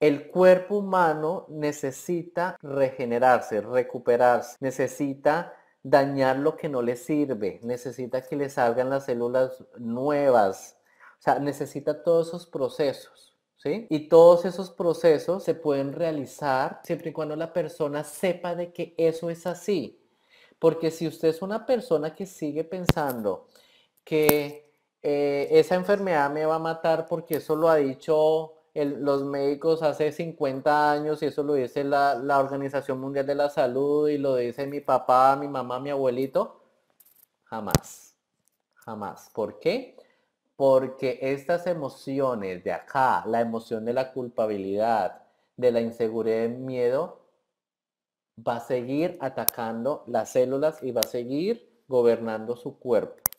El cuerpo humano necesita regenerarse, recuperarse, necesita dañar lo que no le sirve, necesita que le salgan las células nuevas, o sea, necesita todos esos procesos, ¿sí? Y todos esos procesos se pueden realizar siempre y cuando la persona sepa de que eso es así. Porque si usted es una persona que sigue pensando que eh, esa enfermedad me va a matar porque eso lo ha dicho los médicos hace 50 años, y eso lo dice la, Organización Mundial de la Salud, y lo dice mi papá, mi mamá, mi abuelito, jamás, jamás. ¿Por qué? Porque estas emociones de acá, la emoción de la culpabilidad, de la inseguridad, el miedo, va a seguir atacando las células y va a seguir gobernando su cuerpo.